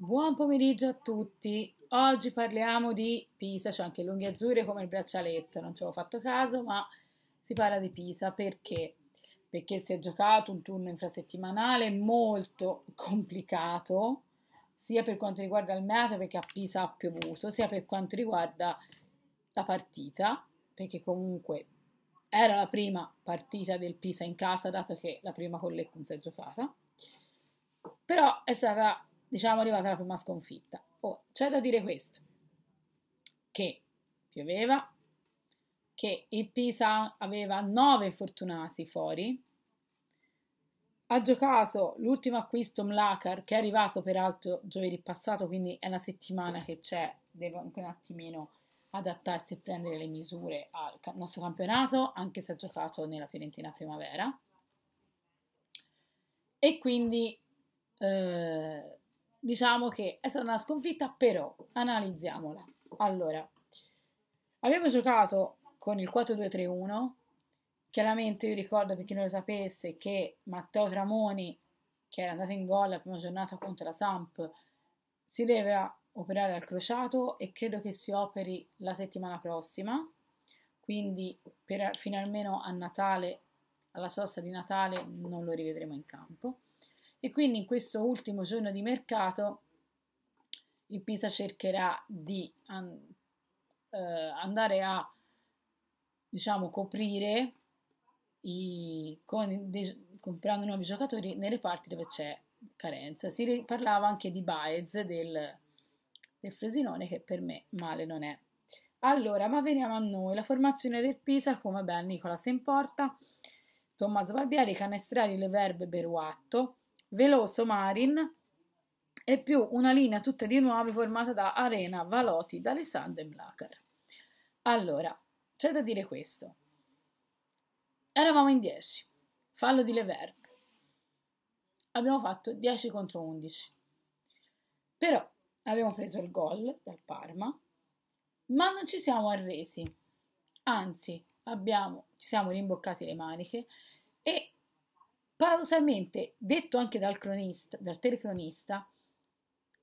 Buon pomeriggio a tutti. Oggi parliamo di Pisa, c'è anche le unghie azzurre come il braccialetto, non ci avevo fatto caso, ma si parla di Pisa perché? Perché si è giocato un turno infrasettimanale molto complicato, sia per quanto riguarda il meteo perché a Pisa ha piovuto, sia per quanto riguarda la partita, perché comunque era la prima partita del Pisa in casa, dato che la prima con l'Eccun si è giocata. Però è stata diciamo, arrivata la prima sconfitta. Ora, oh, c'è da dire questo, che pioveva, che il Pisa aveva 9 infortunati fuori, ha giocato l'ultimo acquisto Mlacar che è arrivato peraltro giovedì passato, quindi è una settimana che c'è, deve anche un attimino adattarsi e prendere le misure al nostro campionato, anche se ha giocato nella Fiorentina primavera. E quindi eh, diciamo che è stata una sconfitta, però analizziamola. Allora, abbiamo giocato con il 4-2-3-1. Chiaramente io ricordo per chi non lo sapesse che Matteo Tramoni, che era andato in gol la prima giornata contro la Samp, si deve operare al crociato e credo che si operi la settimana prossima. Quindi per, fino almeno a Natale, alla sosta di Natale, non lo rivedremo in campo. E quindi in questo ultimo giorno di mercato il Pisa cercherà di an eh, andare a diciamo, coprire i, con comprando nuovi giocatori nelle parti dove c'è carenza. Si parlava anche di Baez del, del Frosinone che per me male non è. Allora, ma veniamo a noi. La formazione del Pisa, come ben Nicola in importa Tommaso Barbieri, Canestrari, Leverbe, Beruatto, Veloso Marin e più una linea tutta di nuovi formata da Arena, Valoti, D'Alessandro e Blacar. Allora, c'è da dire questo. Eravamo in 10, fallo di Leverb. Abbiamo fatto 10 contro 11. Però abbiamo preso il gol dal Parma, ma non ci siamo arresi. Anzi, abbiamo, ci siamo rimboccati le maniche Paradossalmente, detto anche dal, cronista, dal telecronista,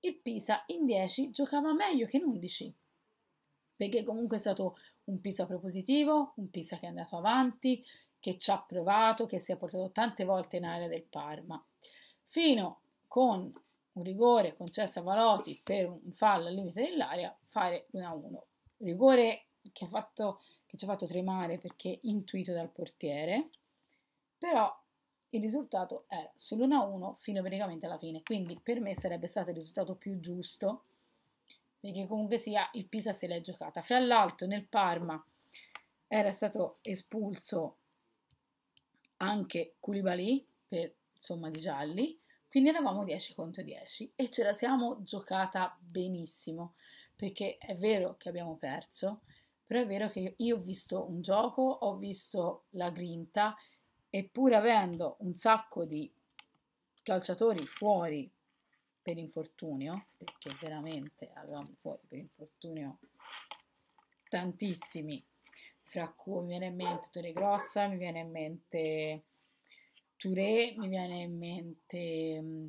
il Pisa in 10 giocava meglio che in 11, perché comunque è stato un Pisa propositivo, un Pisa che è andato avanti, che ci ha provato, che si è portato tante volte in area del Parma, fino con un rigore concesso a Valoti per un fallo al limite dell'area, fare 1-1. Rigore che, fatto, che ci ha fatto tremare perché intuito dal portiere, però il risultato era sull'1 a 1 fino praticamente alla fine. Quindi per me sarebbe stato il risultato più giusto, perché comunque sia il Pisa se l'è giocata. Fra l'altro nel Parma era stato espulso anche Koulibaly per insomma di gialli, quindi eravamo 10 contro 10 e ce la siamo giocata benissimo, perché è vero che abbiamo perso, però è vero che io ho visto un gioco, ho visto la grinta e pur avendo un sacco di calciatori fuori per infortunio, perché veramente avevamo fuori per infortunio tantissimi, fra cui mi viene in mente Tore Grossa, mi viene in mente Touré, mi viene in mente mm,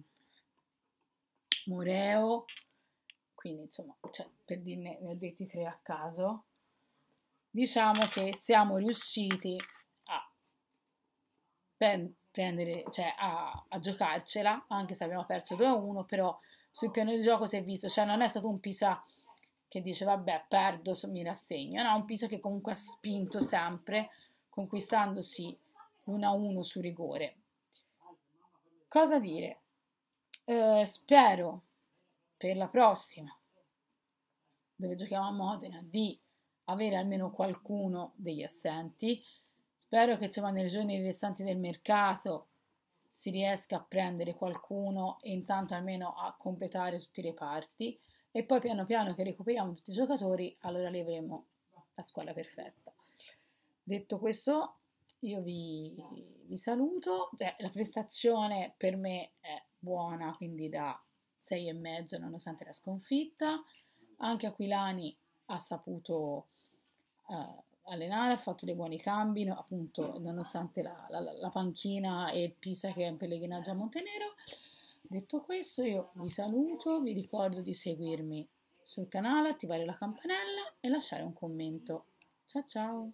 Moreo, quindi insomma, cioè, per dirne, ne ho detti tre a caso, diciamo che siamo riusciti a ben prendere, cioè a, a giocarcela, anche se abbiamo perso 2-1, però sul piano di gioco si è visto, cioè non è stato un Pisa che dice vabbè perdo, mi rassegno, no, un Pisa che comunque ha spinto sempre, conquistandosi l'1-1 su rigore. Cosa dire? Eh, spero per la prossima, dove giochiamo a Modena, di avere almeno qualcuno degli assenti, Spero che insomma nei giorni restanti del mercato si riesca a prendere qualcuno e intanto almeno a completare tutti i reparti e poi piano piano che recuperiamo tutti i giocatori allora li avremo la squadra perfetta. Detto questo io vi, vi saluto, eh, la prestazione per me è buona quindi da e mezzo nonostante la sconfitta, anche Aquilani ha saputo eh, allenare, ha fatto dei buoni cambi, no, appunto, nonostante la, la, la, panchina e il Pisa che è in pellegrinaggio a Montenero. Detto questo, io vi saluto, vi ricordo di seguirmi sul canale, attivare la campanella e lasciare un commento. Ciao ciao!